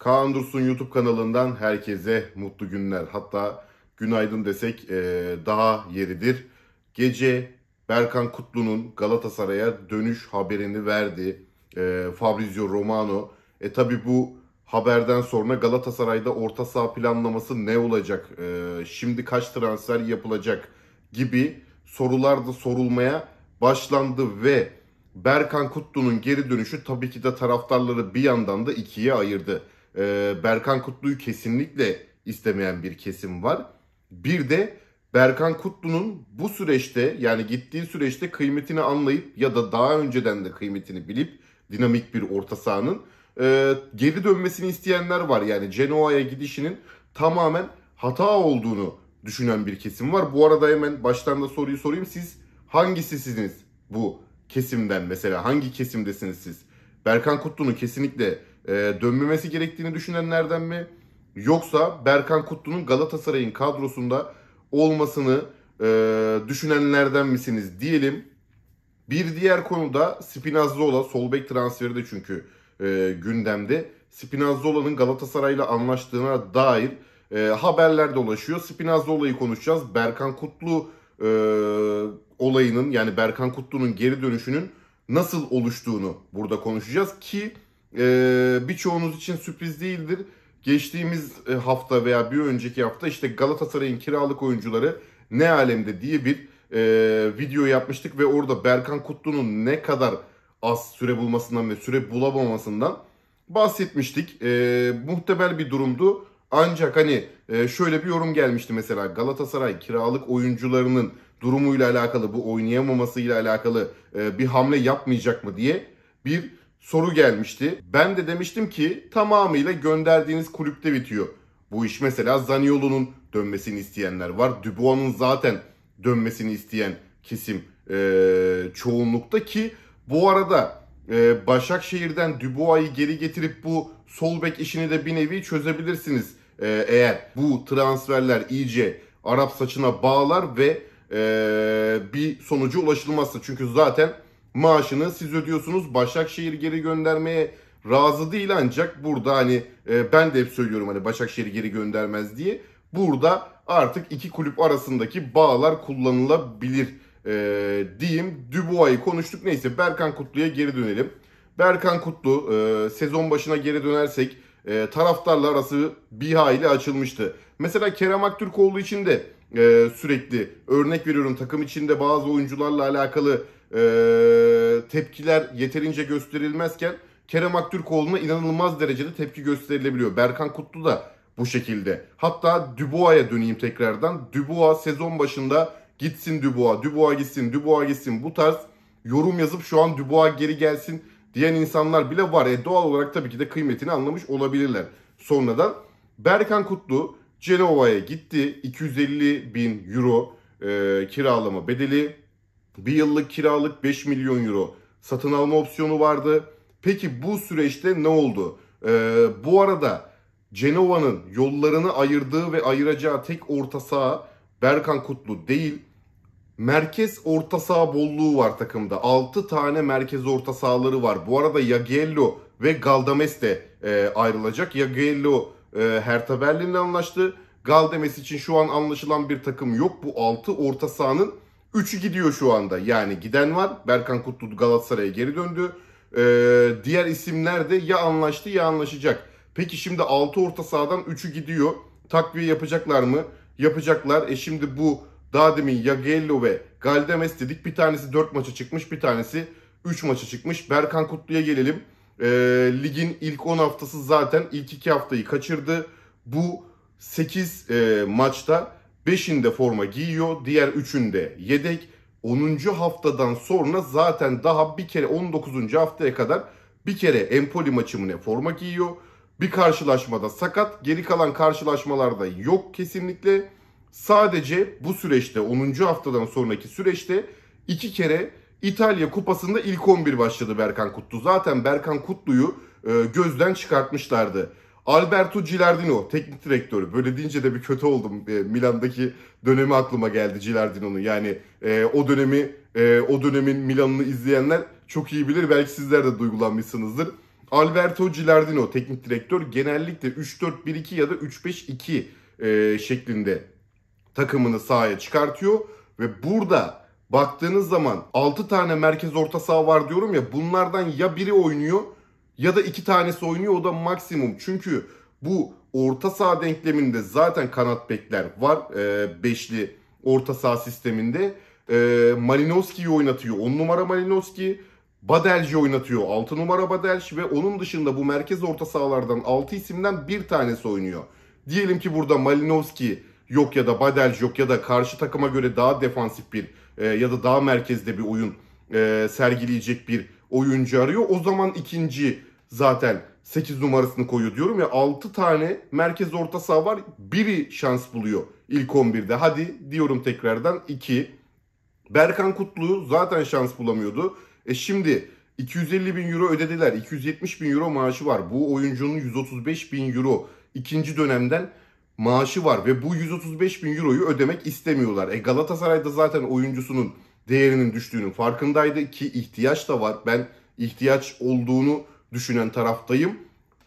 Kaan Dursun YouTube kanalından herkese mutlu günler. Hatta günaydın desek e, daha yeridir. Gece Berkan Kutlu'nun Galatasaray'a dönüş haberini verdi e, Fabrizio Romano. E tabi bu haberden sonra Galatasaray'da orta saha planlaması ne olacak? E, şimdi kaç transfer yapılacak gibi sorular da sorulmaya başlandı ve Berkan Kutlu'nun geri dönüşü tabii ki de taraftarları bir yandan da ikiye ayırdı e, Berkan Kutlu'yu kesinlikle istemeyen bir kesim var. Bir de Berkan Kutlu'nun bu süreçte yani gittiği süreçte kıymetini anlayıp ya da daha önceden de kıymetini bilip dinamik bir orta sahanın e, geri dönmesini isteyenler var. Yani Genoa'ya gidişinin tamamen hata olduğunu düşünen bir kesim var. Bu arada hemen baştan da soruyu sorayım. Siz hangisisiniz bu kesimden mesela? Hangi kesimdesiniz siz? Berkan Kutlu'nun kesinlikle e, dönmemesi gerektiğini düşünenlerden mi? Yoksa Berkan Kutlu'nun Galatasaray'ın kadrosunda olmasını e, düşünenlerden misiniz diyelim. Bir diğer konuda Spinazzola, sol bek transferi de çünkü e, gündemde. Spinazzola'nın Galatasaray'la anlaştığına dair e, haberler dolaşıyor. Spinazzola'yı konuşacağız. Berkan Kutlu e, olayının yani Berkan Kutlu'nun geri dönüşünün nasıl oluştuğunu burada konuşacağız ki e, birçoğunuz için sürpriz değildir. Geçtiğimiz e, hafta veya bir önceki hafta işte Galatasaray'ın kiralık oyuncuları ne alemde diye bir e, video yapmıştık ve orada Berkan Kutlu'nun ne kadar az süre bulmasından ve süre bulamamasından bahsetmiştik. E, muhtemel bir durumdu. Ancak hani e, şöyle bir yorum gelmişti mesela Galatasaray kiralık oyuncularının durumuyla alakalı bu oynayamamasıyla alakalı e, bir hamle yapmayacak mı diye bir soru gelmişti. Ben de demiştim ki tamamıyla gönderdiğiniz kulüpte bitiyor. Bu iş mesela Zaniolo'nun dönmesini isteyenler var. Dubois'un zaten dönmesini isteyen kesim e, çoğunlukta ki bu arada e, Başakşehir'den Dubois'u geri getirip bu sol bek işini de bir nevi çözebilirsiniz. E, eğer bu transferler iyice Arap saçına bağlar ve e, bir sonucu ulaşılmazsa. Çünkü zaten maaşını siz ödüyorsunuz. Başakşehir geri göndermeye razı değil ancak burada hani e, ben de hep söylüyorum hani Başakşehir geri göndermez diye. Burada artık iki kulüp arasındaki bağlar kullanılabilir e, diyeyim. Dubois'ı konuştuk. Neyse Berkan Kutlu'ya geri dönelim. Berkan Kutlu e, sezon başına geri dönersek e, taraftarla arası BİHA ile açılmıştı. Mesela Kerem Aktürkoğlu için de e, sürekli örnek veriyorum takım içinde bazı oyuncularla alakalı e, tepkiler yeterince gösterilmezken Kerem Aktürkoğlu'na inanılmaz derecede tepki gösterilebiliyor. Berkan Kutlu da bu şekilde. Hatta Dubois'a döneyim tekrardan. Dubois sezon başında gitsin Dubois, Dubois gitsin, Dubois gitsin bu tarz yorum yazıp şu an Dubois geri gelsin diyen insanlar bile var. E doğal olarak tabii ki de kıymetini anlamış olabilirler sonradan. Berkan Kutlu Cenova'ya gitti. 250 bin euro e, kiralama bedeli bir yıllık kiralık 5 milyon euro satın alma opsiyonu vardı. Peki bu süreçte ne oldu? Ee, bu arada Cenova'nın yollarını ayırdığı ve ayıracağı tek orta saha Berkan Kutlu değil. Merkez orta saha bolluğu var takımda. 6 tane merkez orta sahaları var. Bu arada Yagello ve Galdames de e, ayrılacak. Yagello e, Hertha Berlin'le anlaştı. Galdames için şu an anlaşılan bir takım yok. Bu 6 orta sahanın 3'ü gidiyor şu anda. Yani giden var. Berkan Kutlu Galatasaray'a geri döndü. Ee, diğer isimler de ya anlaştı ya anlaşacak. Peki şimdi 6 orta sahadan 3'ü gidiyor. Takviye yapacaklar mı? Yapacaklar. E şimdi bu daha demin Yagello ve Galdemes dedik. Bir tanesi 4 maça çıkmış. Bir tanesi 3 maça çıkmış. Berkan Kutlu'ya gelelim. E, ligin ilk 10 haftası zaten ilk 2 haftayı kaçırdı. Bu 8 e, maçta Beşinde forma giyiyor. Diğer üçünde yedek. 10. haftadan sonra zaten daha bir kere 19. haftaya kadar bir kere Empoli maçımına forma giyiyor. Bir karşılaşmada sakat. Geri kalan karşılaşmalarda yok kesinlikle. Sadece bu süreçte 10. haftadan sonraki süreçte iki kere İtalya kupasında ilk 11 başladı Berkan Kutlu. Zaten Berkan Kutlu'yu e, gözden çıkartmışlardı. Alberto Gilardino teknik direktörü. Böyle deyince de bir kötü oldum. E, Milan'daki dönemi aklıma geldi Gilardino'nun. Yani e, o dönemi e, o dönemin Milan'ını izleyenler çok iyi bilir. Belki sizler de duygulanmışsınızdır. Alberto Gilardino teknik direktör genellikle 3-4-1-2 ya da 3-5-2 e, şeklinde takımını sahaya çıkartıyor ve burada baktığınız zaman 6 tane merkez orta saha var diyorum ya bunlardan ya biri oynuyor ya da iki tanesi oynuyor o da maksimum. Çünkü bu orta saha denkleminde zaten kanat bekler var. E, beşli orta saha sisteminde. E, Malinowski'yi oynatıyor. 10 numara Malinowski. Badelci oynatıyor. 6 numara Badelci ve onun dışında bu merkez orta sahalardan 6 isimden bir tanesi oynuyor. Diyelim ki burada Malinowski yok ya da Badelci yok ya da karşı takıma göre daha defansif bir e, ya da daha merkezde bir oyun e, sergileyecek bir oyuncu arıyor. O zaman ikinci zaten 8 numarasını koyuyor diyorum ya 6 tane merkez orta saha var. Biri şans buluyor ilk 11'de. Hadi diyorum tekrardan 2. Berkan Kutlu zaten şans bulamıyordu. E şimdi 250 bin euro ödediler. 270 bin euro maaşı var. Bu oyuncunun 135 bin euro ikinci dönemden maaşı var. Ve bu 135 bin euroyu ödemek istemiyorlar. E Galatasaray'da zaten oyuncusunun değerinin düştüğünün farkındaydı ki ihtiyaç da var. Ben ihtiyaç olduğunu düşünen taraftayım.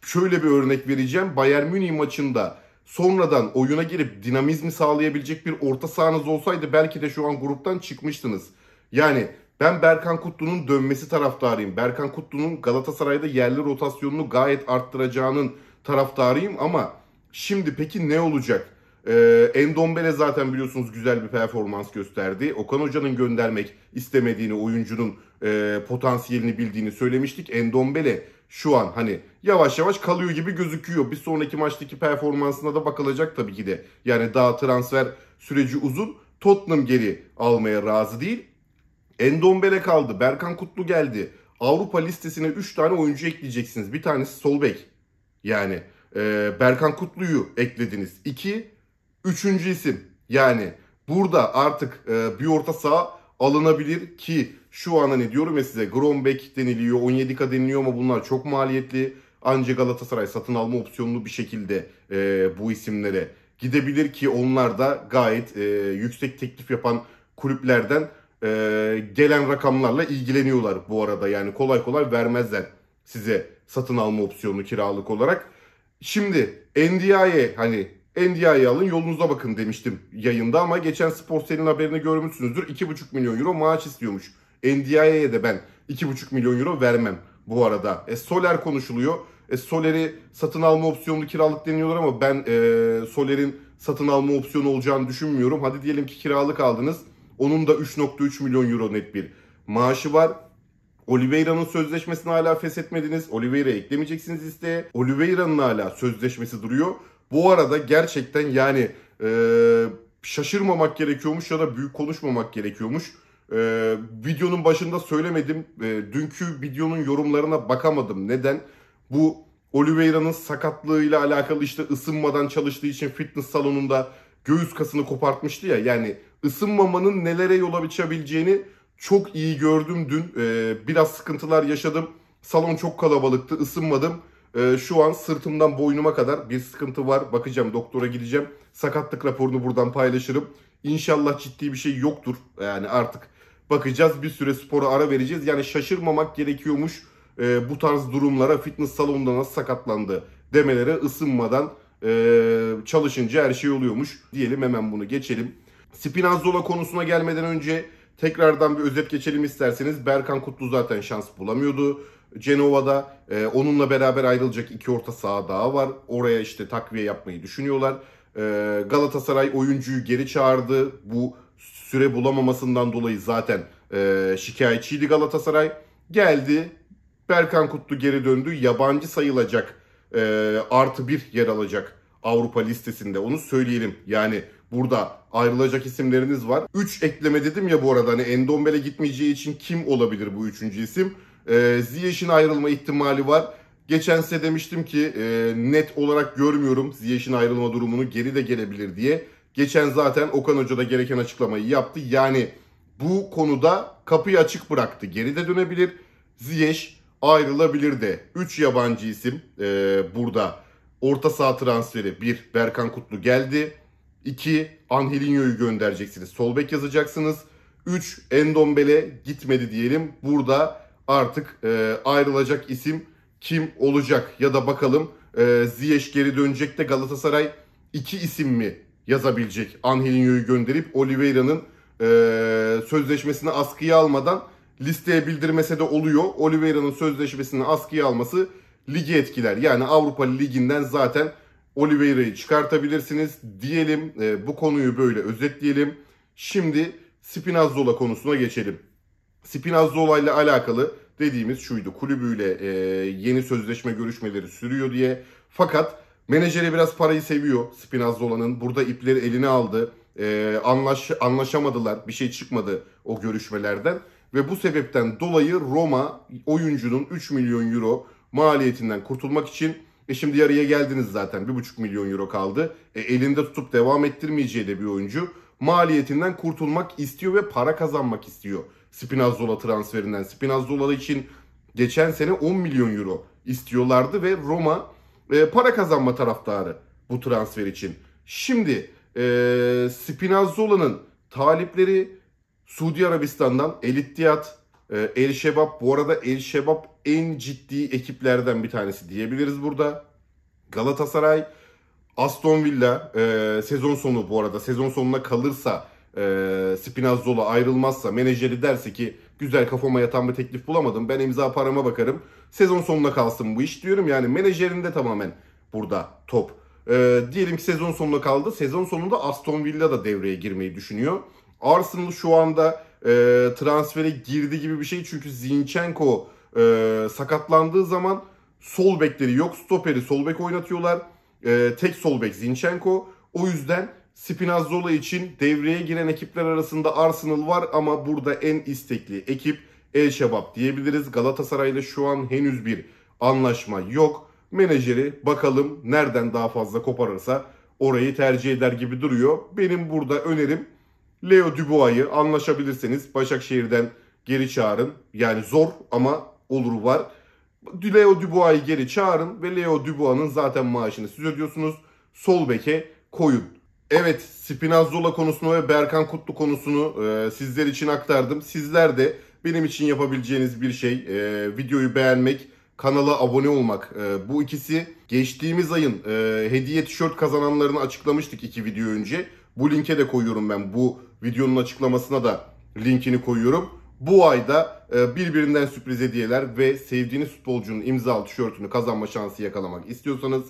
Şöyle bir örnek vereceğim. Bayern Münih maçında sonradan oyuna girip dinamizmi sağlayabilecek bir orta sahanız olsaydı belki de şu an gruptan çıkmıştınız. Yani ben Berkan Kutlu'nun dönmesi taraftarıyım. Berkan Kutlu'nun Galatasaray'da yerli rotasyonunu gayet arttıracağının taraftarıyım ama şimdi peki ne olacak? Ee, Endombele zaten biliyorsunuz güzel bir performans gösterdi. Okan Hoca'nın göndermek istemediğini, oyuncunun e, potansiyelini bildiğini söylemiştik. Endombele şu an hani yavaş yavaş kalıyor gibi gözüküyor. Bir sonraki maçtaki performansına da bakılacak tabii ki de. Yani daha transfer süreci uzun. Tottenham geri almaya razı değil. Endombele kaldı. Berkan Kutlu geldi. Avrupa listesine 3 tane oyuncu ekleyeceksiniz. Bir tanesi sol Yani e, Berkan Kutlu'yu eklediniz. 2 Üçüncü isim yani burada artık e, bir orta saha alınabilir ki şu an hani diyorum ya size Grombeck deniliyor, 17K deniliyor ama bunlar çok maliyetli. Ancak Galatasaray satın alma opsiyonlu bir şekilde e, bu isimlere gidebilir ki onlar da gayet e, yüksek teklif yapan kulüplerden e, gelen rakamlarla ilgileniyorlar bu arada. Yani kolay kolay vermezler size satın alma opsiyonu kiralık olarak. Şimdi NDI'ye hani NDI'yi alın yolunuza bakın demiştim yayında ama geçen spor Sportsel'in haberini görmüşsünüzdür. 2,5 milyon euro maaş istiyormuş. NDI'ye de ben 2,5 milyon euro vermem bu arada. E, Soler konuşuluyor. E, Soler'i satın alma opsiyonlu kiralık deniyorlar ama ben e, Soler'in satın alma opsiyonu olacağını düşünmüyorum. Hadi diyelim ki kiralık aldınız. Onun da 3.3 milyon euro net bir maaşı var. Oliveira'nın sözleşmesini hala feshetmediniz. Oliveira'yı eklemeyeceksiniz listeye. Oliveira'nın hala sözleşmesi duruyor. Bu arada gerçekten yani e, şaşırmamak gerekiyormuş ya da büyük konuşmamak gerekiyormuş. E, videonun başında söylemedim. E, dünkü videonun yorumlarına bakamadım. Neden? Bu Oliveira'nın sakatlığıyla alakalı işte ısınmadan çalıştığı için fitness salonunda göğüs kasını kopartmıştı ya. Yani ısınmamanın nelere yol açabileceğini çok iyi gördüm dün. E, biraz sıkıntılar yaşadım. Salon çok kalabalıktı, ısınmadım. E, şu an sırtımdan boynuma kadar bir sıkıntı var. Bakacağım doktora gideceğim. Sakatlık raporunu buradan paylaşırım. İnşallah ciddi bir şey yoktur. Yani artık bakacağız bir süre spora ara vereceğiz. Yani şaşırmamak gerekiyormuş e, bu tarz durumlara fitness salonunda nasıl sakatlandı demelere ısınmadan e, çalışınca her şey oluyormuş. Diyelim hemen bunu geçelim. Spinazzola konusuna gelmeden önce Tekrardan bir özet geçelim isterseniz. Berkan Kutlu zaten şans bulamıyordu. Cenova'da e, onunla beraber ayrılacak iki orta saha daha var. Oraya işte takviye yapmayı düşünüyorlar. E, Galatasaray oyuncuyu geri çağırdı. Bu süre bulamamasından dolayı zaten e, şikayetçiydi Galatasaray. Geldi Berkan Kutlu geri döndü. Yabancı sayılacak e, artı bir yer alacak Avrupa listesinde. Onu söyleyelim. Yani Burada ayrılacak isimleriniz var. 3 ekleme dedim ya bu arada hani Endombele gitmeyeceği için kim olabilir bu üçüncü isim? Ee, Ziyech'in ayrılma ihtimali var. Geçen size demiştim ki e, net olarak görmüyorum Ziyech'in ayrılma durumunu geri de gelebilir diye. Geçen zaten Okan Hoca da gereken açıklamayı yaptı. Yani bu konuda kapıyı açık bıraktı. Geri de dönebilir. Ziyech ayrılabilir de. 3 yabancı isim e, burada. Orta saha transferi 1 Berkan Kutlu geldi. 2. Angelinho'yu göndereceksiniz. Sol bek yazacaksınız. 3. Endombele gitmedi diyelim. Burada artık e, ayrılacak isim kim olacak? Ya da bakalım e, Ziyech geri dönecek de Galatasaray iki isim mi yazabilecek? Angelinho'yu gönderip Oliveira'nın e, sözleşmesini askıya almadan listeye bildirmese de oluyor. Oliveira'nın sözleşmesini askıya alması ligi etkiler. Yani Avrupa Ligi'nden zaten Oliveira'yı çıkartabilirsiniz diyelim. E, bu konuyu böyle özetleyelim. Şimdi Spinazzola konusuna geçelim. Spinazzola ile alakalı dediğimiz şuydu. Kulübüyle e, yeni sözleşme görüşmeleri sürüyor diye. Fakat menajere biraz parayı seviyor Spinazzola'nın. Burada ipleri eline aldı. E, anlaş, anlaşamadılar. Bir şey çıkmadı o görüşmelerden. Ve bu sebepten dolayı Roma oyuncunun 3 milyon euro maliyetinden kurtulmak için e şimdi yarıya geldiniz zaten. 1,5 milyon euro kaldı. E elinde tutup devam ettirmeyeceği de bir oyuncu. Maliyetinden kurtulmak istiyor ve para kazanmak istiyor. Spinazzola transferinden. Spinazzola için geçen sene 10 milyon euro istiyorlardı ve Roma e, para kazanma taraftarı bu transfer için. Şimdi e, Spinazzola'nın talipleri Suudi Arabistan'dan El Ittihad ee, El Şebap bu arada El Şebap en ciddi ekiplerden bir tanesi diyebiliriz burada. Galatasaray, Aston Villa e, sezon sonu bu arada sezon sonuna kalırsa e, Spinazzola ayrılmazsa menajeri derse ki güzel kafama yatan bir teklif bulamadım ben imza parama bakarım sezon sonuna kalsın bu iş diyorum yani menajerinde tamamen burada top. E, diyelim ki sezon sonuna kaldı sezon sonunda Aston Villa da devreye girmeyi düşünüyor. Arsenal şu anda e, transfere girdi gibi bir şey. Çünkü Zinchenko e, sakatlandığı zaman sol bekleri yok stoperi sol bek oynatıyorlar. E, tek sol bek Zinchenko. O yüzden Spinazzola için devreye giren ekipler arasında Arsenal var ama burada en istekli ekip El Şebap diyebiliriz. Galatasaray'la şu an henüz bir anlaşma yok. Menajeri bakalım nereden daha fazla koparırsa orayı tercih eder gibi duruyor. Benim burada önerim Leo Dubois'ı anlaşabilirseniz Başakşehir'den geri çağırın. Yani zor ama olur var. Leo Dubois'ı geri çağırın ve Leo Dubois'ın zaten maaşını siz ödüyorsunuz. Sol beke koyun. Evet Spinazzola konusunu ve Berkan Kutlu konusunu e, sizler için aktardım. Sizler de benim için yapabileceğiniz bir şey e, videoyu beğenmek, kanala abone olmak. E, bu ikisi geçtiğimiz ayın e, hediye tişört kazananlarını açıklamıştık iki video önce. Bu linke de koyuyorum ben bu Videonun açıklamasına da linkini koyuyorum. Bu ayda e, birbirinden sürpriz hediyeler ve sevdiğiniz futbolcunun imzalı tişörtünü kazanma şansı yakalamak istiyorsanız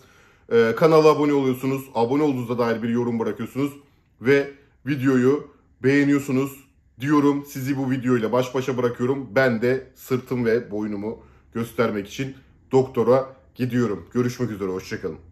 e, kanala abone oluyorsunuz. Abone olduğunuzda dair bir yorum bırakıyorsunuz ve videoyu beğeniyorsunuz diyorum. Sizi bu videoyla baş başa bırakıyorum. Ben de sırtım ve boynumu göstermek için doktora gidiyorum. Görüşmek üzere, hoşçakalın.